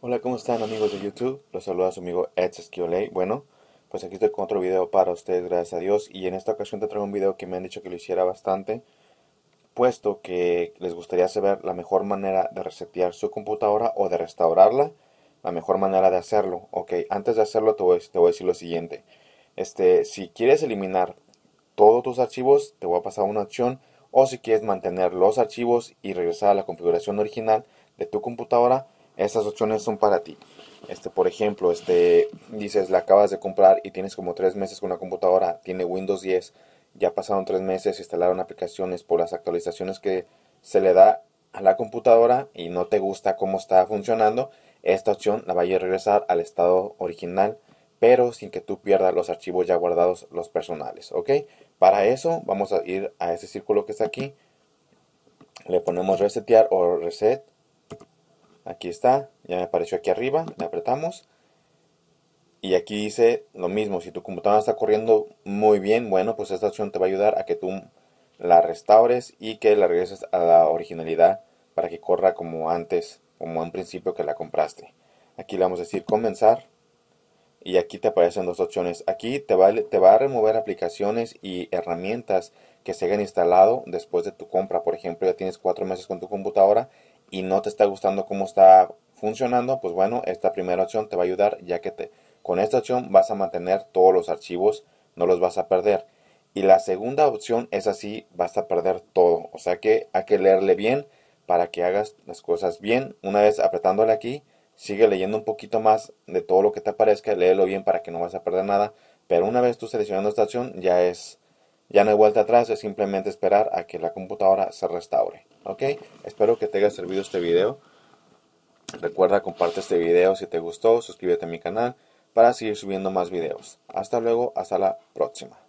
Hola, ¿cómo están amigos de YouTube? Los saluda su amigo Ed Bueno, pues aquí estoy con otro video para ustedes, gracias a Dios. Y en esta ocasión te traigo un video que me han dicho que lo hiciera bastante, puesto que les gustaría saber la mejor manera de resetear su computadora o de restaurarla, la mejor manera de hacerlo. Ok, antes de hacerlo te voy, te voy a decir lo siguiente. Este, si quieres eliminar todos tus archivos, te voy a pasar una opción. O si quieres mantener los archivos y regresar a la configuración original de tu computadora, estas opciones son para ti. Este, por ejemplo, este, dices, la acabas de comprar y tienes como tres meses con una computadora, tiene Windows 10, ya pasaron tres meses, instalaron aplicaciones por las actualizaciones que se le da a la computadora y no te gusta cómo está funcionando, esta opción la vaya a regresar al estado original, pero sin que tú pierdas los archivos ya guardados, los personales, ¿ok? Para eso vamos a ir a ese círculo que está aquí, le ponemos resetear o reset, Aquí está, ya me apareció aquí arriba, le apretamos. Y aquí dice lo mismo, si tu computadora está corriendo muy bien, bueno, pues esta opción te va a ayudar a que tú la restaures y que la regreses a la originalidad para que corra como antes, como en principio que la compraste. Aquí le vamos a decir comenzar y aquí te aparecen dos opciones. Aquí te va, te va a remover aplicaciones y herramientas que se hayan instalado después de tu compra. Por ejemplo, ya tienes cuatro meses con tu computadora y no te está gustando cómo está funcionando, pues bueno, esta primera opción te va a ayudar ya que te, con esta opción vas a mantener todos los archivos, no los vas a perder. Y la segunda opción es así, vas a perder todo. O sea que hay que leerle bien para que hagas las cosas bien. Una vez apretándole aquí, sigue leyendo un poquito más de todo lo que te aparezca, léelo bien para que no vas a perder nada. Pero una vez tú seleccionando esta opción, ya es ya no hay vuelta atrás, es simplemente esperar a que la computadora se restaure. ¿Ok? Espero que te haya servido este video. Recuerda, comparte este video si te gustó, suscríbete a mi canal para seguir subiendo más videos. Hasta luego, hasta la próxima.